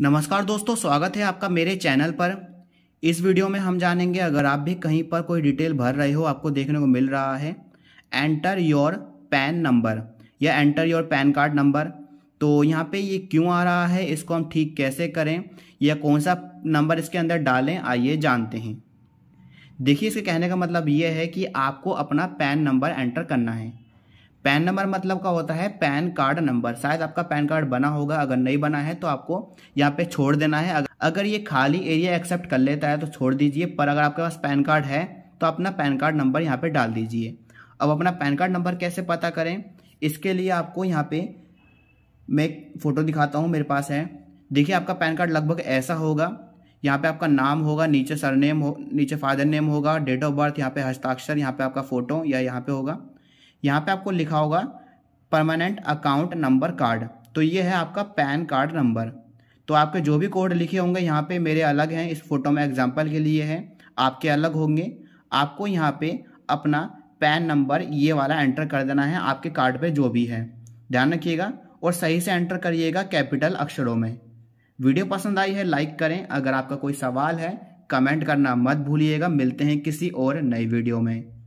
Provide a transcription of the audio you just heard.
नमस्कार दोस्तों स्वागत है आपका मेरे चैनल पर इस वीडियो में हम जानेंगे अगर आप भी कहीं पर कोई डिटेल भर रहे हो आपको देखने को मिल रहा है एंटर योर पैन नंबर या enter your PAN card number तो यहाँ पे ये क्यों आ रहा है इसको हम ठीक कैसे करें या कौन सा नंबर इसके अंदर डालें आइए जानते हैं देखिए इसके कहने का मतलब ये है कि आपको अपना पैन नंबर एंटर करना है पैन नंबर मतलब का होता है पैन कार्ड नंबर शायद आपका पैन कार्ड बना होगा अगर नहीं बना है तो आपको यहाँ पे छोड़ देना है अगर ये खाली एरिया एक्सेप्ट कर लेता है तो छोड़ दीजिए पर अगर आपके पास पैन कार्ड है तो अपना पैन कार्ड नंबर यहाँ पे डाल दीजिए अब अपना पैन कार्ड नंबर कैसे पता करें इसके लिए आपको यहाँ पे मैं एक फ़ोटो दिखाता हूँ मेरे पास है देखिए आपका पैन कार्ड लगभग ऐसा होगा यहाँ पे आपका नाम होगा नीचे सरनेम हो नीचे फादर नेम होगा डेट ऑफ बर्थ यहाँ पे हस्ताक्षर यहाँ पे आपका फ़ोटो या यहाँ पे होगा यहाँ पे आपको लिखा होगा परमानेंट अकाउंट नंबर कार्ड तो ये है आपका पैन कार्ड नंबर तो आपके जो भी कोड लिखे होंगे यहाँ पे मेरे अलग हैं इस फोटो में एग्जाम्पल के लिए है आपके अलग होंगे आपको यहाँ पे अपना पैन नंबर ये वाला एंटर कर देना है आपके कार्ड पे जो भी है ध्यान रखिएगा और सही से एंटर करिएगा कैपिटल अक्षरों में वीडियो पसंद आई है लाइक करें अगर आपका कोई सवाल है कमेंट करना मत भूलिएगा मिलते हैं किसी और नई वीडियो में